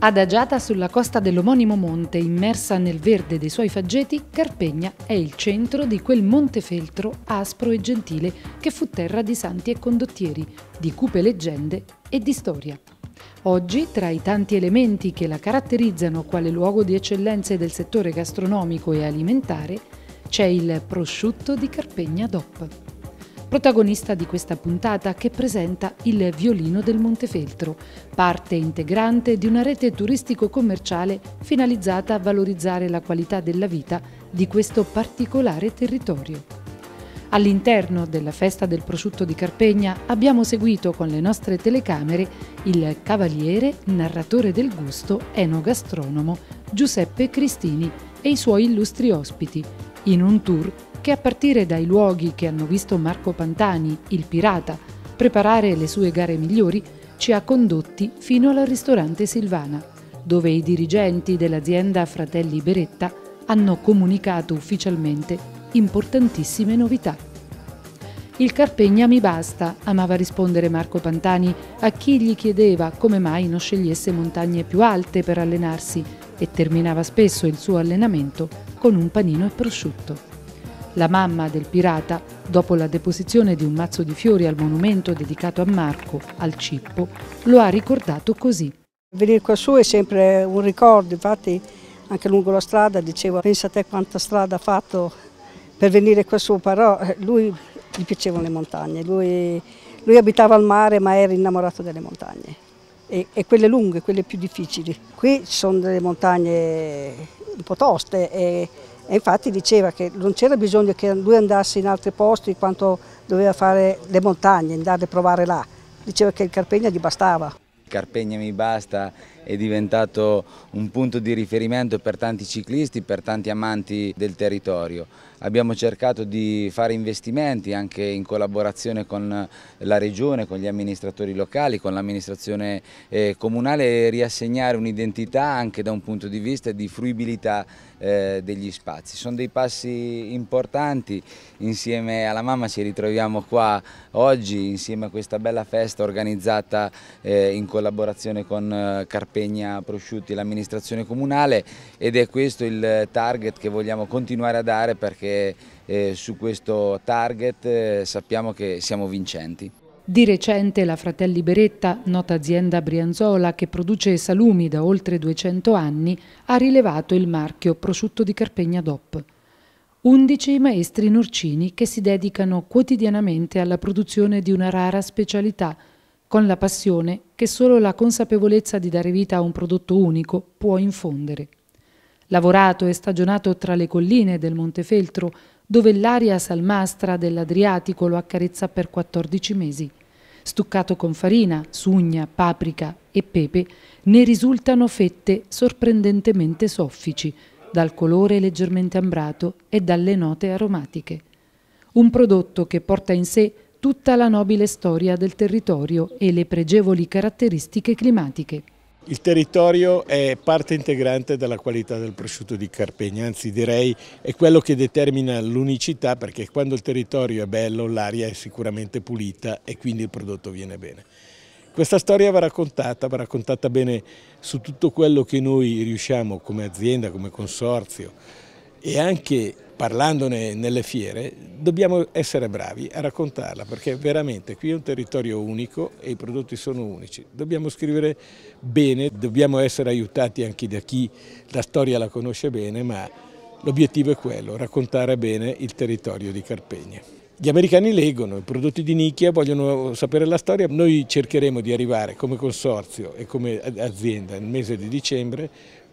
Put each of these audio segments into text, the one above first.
Adagiata sulla costa dell'omonimo monte, immersa nel verde dei suoi faggeti, Carpegna è il centro di quel montefeltro aspro e gentile che fu terra di santi e condottieri, di cupe leggende e di storia. Oggi, tra i tanti elementi che la caratterizzano quale luogo di eccellenze del settore gastronomico e alimentare, c'è il prosciutto di Carpegna DOP protagonista di questa puntata che presenta il Violino del Montefeltro, parte integrante di una rete turistico-commerciale finalizzata a valorizzare la qualità della vita di questo particolare territorio. All'interno della festa del prosciutto di Carpegna abbiamo seguito con le nostre telecamere il cavaliere, narratore del gusto, enogastronomo Giuseppe Cristini e i suoi illustri ospiti in un tour che a partire dai luoghi che hanno visto Marco Pantani, il pirata, preparare le sue gare migliori, ci ha condotti fino al ristorante Silvana, dove i dirigenti dell'azienda Fratelli Beretta hanno comunicato ufficialmente importantissime novità. Il Carpegna mi basta, amava rispondere Marco Pantani a chi gli chiedeva come mai non scegliesse montagne più alte per allenarsi e terminava spesso il suo allenamento con un panino e prosciutto. La mamma del pirata, dopo la deposizione di un mazzo di fiori al monumento dedicato a Marco, al Cippo, lo ha ricordato così. Venire qua su è sempre un ricordo, infatti anche lungo la strada dicevo pensa a te quanta strada ha fatto per venire qua su, però eh, lui gli piacevano le montagne, lui, lui abitava al mare ma era innamorato delle montagne. E, e, quelle lunghe, quelle più difficili. Qui ci sono delle montagne un po' toste e e infatti diceva che non c'era bisogno che lui andasse in altri posti quanto doveva fare le montagne, andare a provare là. Diceva che il Carpegna gli bastava. Carpegna Mi Basta è diventato un punto di riferimento per tanti ciclisti, per tanti amanti del territorio. Abbiamo cercato di fare investimenti anche in collaborazione con la regione, con gli amministratori locali, con l'amministrazione eh, comunale e riassegnare un'identità anche da un punto di vista di fruibilità eh, degli spazi. Sono dei passi importanti, insieme alla mamma ci ritroviamo qua oggi, insieme a questa bella festa organizzata eh, in collaborazione collaborazione con eh, Carpegna Prosciutti, l'amministrazione comunale ed è questo il target che vogliamo continuare a dare perché eh, su questo target eh, sappiamo che siamo vincenti. Di recente la Fratelli Beretta, nota azienda brianzola che produce salumi da oltre 200 anni, ha rilevato il marchio prosciutto di Carpegna DOP. 11 maestri norcini che si dedicano quotidianamente alla produzione di una rara specialità, con la passione che solo la consapevolezza di dare vita a un prodotto unico può infondere. Lavorato e stagionato tra le colline del Montefeltro, dove l'aria salmastra dell'Adriatico lo accarezza per 14 mesi, stuccato con farina, sugna, paprika e pepe, ne risultano fette sorprendentemente soffici, dal colore leggermente ambrato e dalle note aromatiche. Un prodotto che porta in sé tutta la nobile storia del territorio e le pregevoli caratteristiche climatiche. Il territorio è parte integrante della qualità del prosciutto di Carpegna, anzi direi è quello che determina l'unicità perché quando il territorio è bello l'aria è sicuramente pulita e quindi il prodotto viene bene. Questa storia va raccontata, va raccontata bene su tutto quello che noi riusciamo come azienda, come consorzio, e anche parlandone nelle fiere, dobbiamo essere bravi a raccontarla perché veramente qui è un territorio unico e i prodotti sono unici. Dobbiamo scrivere bene, dobbiamo essere aiutati anche da chi la storia la conosce bene, ma l'obiettivo è quello, raccontare bene il territorio di Carpegna. Gli americani leggono, i prodotti di nicchia vogliono sapere la storia, noi cercheremo di arrivare come consorzio e come azienda nel mese di dicembre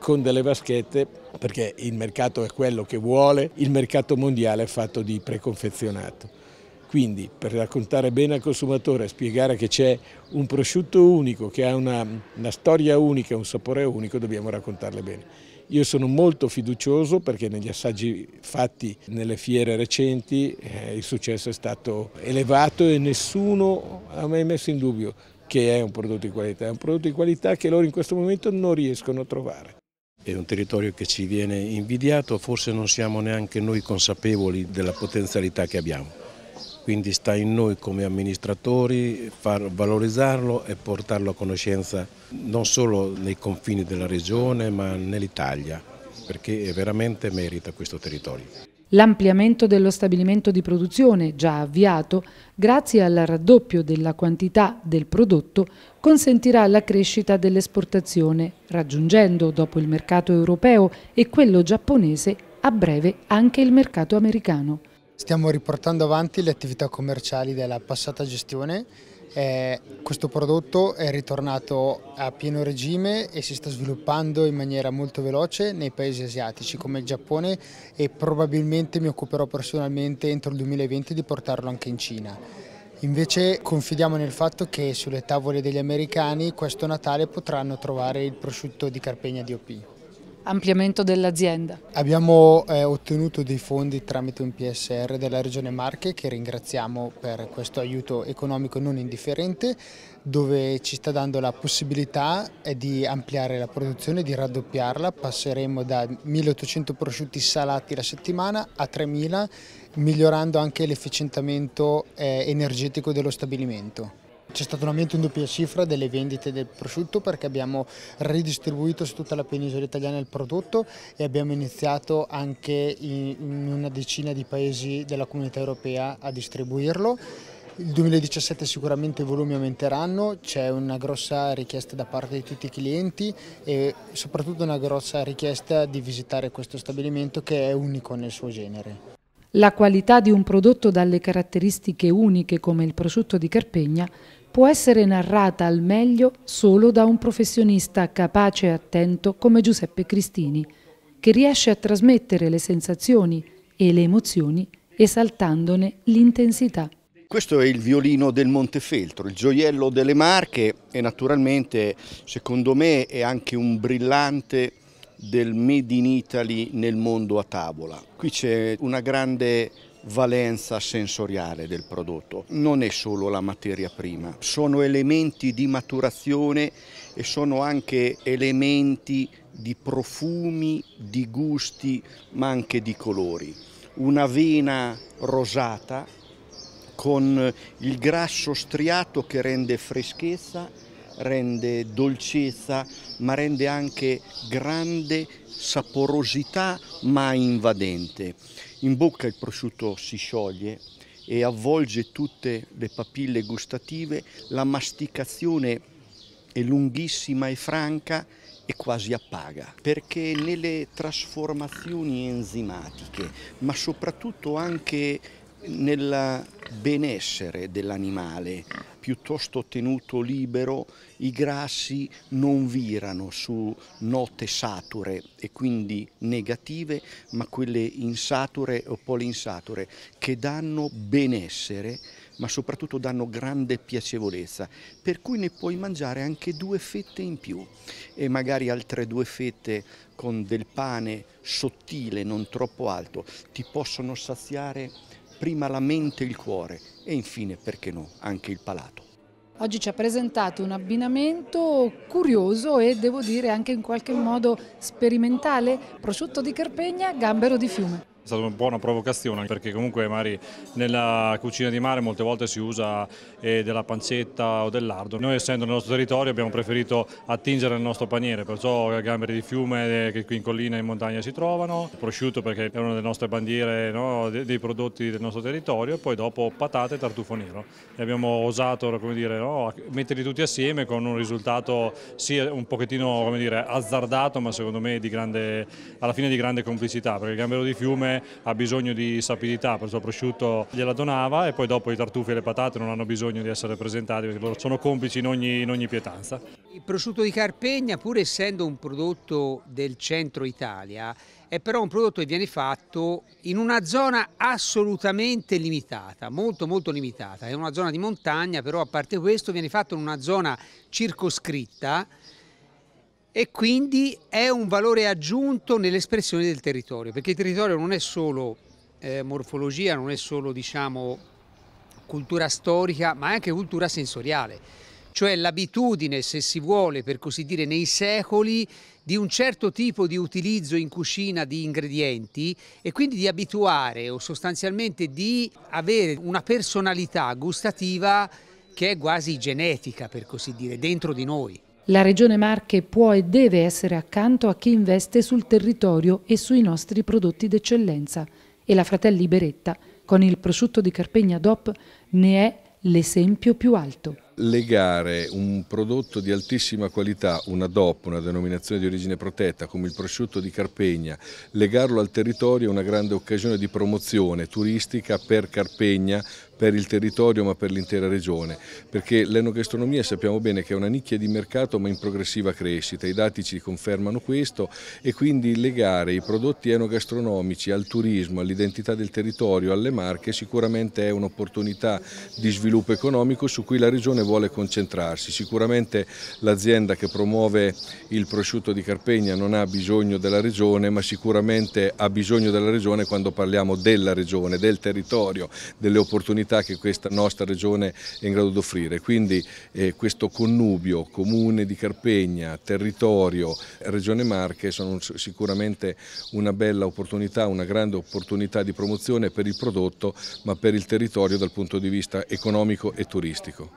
con delle vaschette perché il mercato è quello che vuole, il mercato mondiale è fatto di preconfezionato. Quindi per raccontare bene al consumatore, spiegare che c'è un prosciutto unico, che ha una, una, storia unica, un sapore unico, dobbiamo raccontarle bene. Io sono molto fiducioso perché negli assaggi fatti nelle fiere recenti eh, il successo è stato elevato e nessuno ha mai messo in dubbio che è un prodotto di qualità, è un prodotto di qualità che loro in questo momento non riescono a trovare. È un territorio che ci viene invidiato, forse non siamo neanche noi consapevoli della potenzialità che abbiamo. Quindi sta in noi come amministratori far valorizzarlo e portarlo a conoscenza non solo nei confini della regione ma nell'Italia, perché veramente merita questo territorio. L'ampliamento dello stabilimento di produzione, già avviato, grazie al raddoppio della quantità del prodotto, consentirà la crescita dell'esportazione, raggiungendo, dopo il mercato europeo e quello giapponese, a breve anche il mercato americano. Stiamo riportando avanti le attività commerciali della passata gestione eh, questo prodotto è ritornato a pieno regime e si sta sviluppando in maniera molto veloce nei paesi asiatici come il Giappone e probabilmente mi occuperò personalmente entro il 2020 di portarlo anche in Cina. Invece confidiamo nel fatto che sulle tavole degli americani questo Natale potranno trovare il prosciutto di Carpegna DOP ampliamento dell'azienda. Abbiamo eh, ottenuto dei fondi tramite un PSR della Regione Marche che ringraziamo per questo aiuto economico non indifferente dove ci sta dando la possibilità eh, di ampliare la produzione, di raddoppiarla, passeremo da 1800 prosciutti salati la settimana a 3000 migliorando anche l'efficientamento eh, energetico dello stabilimento. C'è stato un aumento in doppia cifra delle vendite del prosciutto perché abbiamo ridistribuito su tutta la penisola italiana il prodotto e abbiamo iniziato anche in una decina di paesi della comunità europea a distribuirlo. Il 2017 sicuramente i volumi aumenteranno, c'è una grossa richiesta da parte di tutti i clienti e soprattutto una grossa richiesta di visitare questo stabilimento che è unico nel suo genere. La qualità di un prodotto dalle caratteristiche uniche come il prosciutto di Carpegna può essere narrata al meglio solo da un professionista capace e attento come Giuseppe Cristini, che riesce a trasmettere le sensazioni e le emozioni esaltandone l'intensità. Questo è il violino del Montefeltro, il gioiello delle Marche e naturalmente secondo me è anche un brillante del Made in Italy nel mondo a tavola. Qui c'è una grande valenza sensoriale del prodotto. Non è solo la materia prima, sono elementi di maturazione e sono anche elementi di profumi, di gusti, ma anche di colori. Una vena rosata con il grasso striato che rende freschezza, rende dolcezza, ma rende anche grande saporosità, ma invadente. In bocca il prosciutto si scioglie e avvolge tutte le papille gustative, la masticazione è lunghissima e franca e quasi appaga, perché nelle trasformazioni enzimatiche, ma soprattutto anche nel benessere dell'animale, piuttosto tenuto libero, i grassi non virano su note sature e quindi negative, ma quelle insature o polinsature che danno benessere ma soprattutto danno grande piacevolezza, per cui ne puoi mangiare anche due fette in più e magari altre due fette con del pane sottile, non troppo alto, ti possono saziare prima la mente e il cuore e infine, perché no, anche il palato. Oggi ci ha presentato un abbinamento curioso e devo dire anche in qualche modo sperimentale, prosciutto di Carpegna, gambero di fiume. È stata una buona provocazione perché comunque magari nella cucina di mare molte volte si usa eh, della pancetta o del lardo. Noi essendo nel nostro territorio abbiamo preferito attingere nel nostro paniere, perciò gamberi di fiume eh, che qui in collina e in montagna si trovano, prosciutto perché è una delle nostre bandiere no, dei prodotti del nostro territorio e poi dopo patate e tartufo nero. E abbiamo osato dire, no, metterli tutti assieme con un risultato sì un pochettino dire, azzardato ma secondo me grande, alla fine di grande complicità perché il gambero di fiume siccome ha bisogno di sapidità, perciò il prosciutto gliela donava e poi dopo i tartufi e le patate non hanno bisogno di essere presentati perché loro sono complici in ogni, in ogni pietanza. Il prosciutto di Carpegna, pur essendo un prodotto del centro Italia, è però un prodotto che viene fatto in una zona assolutamente limitata, molto molto limitata, è una zona di montagna, però a parte questo viene fatto in una zona circoscritta e quindi è un valore aggiunto nell'espressione del territorio, perché il territorio non è solo eh, morfologia, non è solo diciamo, cultura storica, ma è anche cultura sensoriale cioè l'abitudine, se si vuole, per così dire, nei secoli di un certo tipo di utilizzo in cucina di ingredienti e quindi di abituare o sostanzialmente di avere una personalità gustativa che è quasi genetica, per così dire, dentro di noi. La Regione Marche può e deve essere accanto a chi investe sul territorio e sui nostri prodotti d'eccellenza e la Fratelli Beretta, con il prosciutto di Carpegna DOP, ne è l'esempio più alto. Legare un prodotto di altissima qualità, una DOP, una denominazione di origine protetta come il prosciutto di Carpegna, legarlo al territorio è una grande occasione di promozione turistica per Carpegna, per il territorio ma per l'intera regione, perché l'enogastronomia sappiamo bene che è una nicchia di mercato ma in progressiva crescita, i dati ci confermano questo e quindi legare i prodotti enogastronomici al turismo, all'identità del territorio, alle marche sicuramente è un'opportunità di sviluppo economico su cui la regione vuole concentrarsi, sicuramente l'azienda che promuove il prosciutto di Carpegna non ha bisogno della regione ma sicuramente ha bisogno della regione quando parliamo della regione, del territorio, delle opportunità opportunità che questa nostra regione è in grado di offrire. Quindi eh, questo connubio comune di Carpegna, territorio, regione Marche sono sicuramente una bella opportunità, una grande opportunità di promozione per il prodotto ma per il territorio dal punto di vista economico e turistico.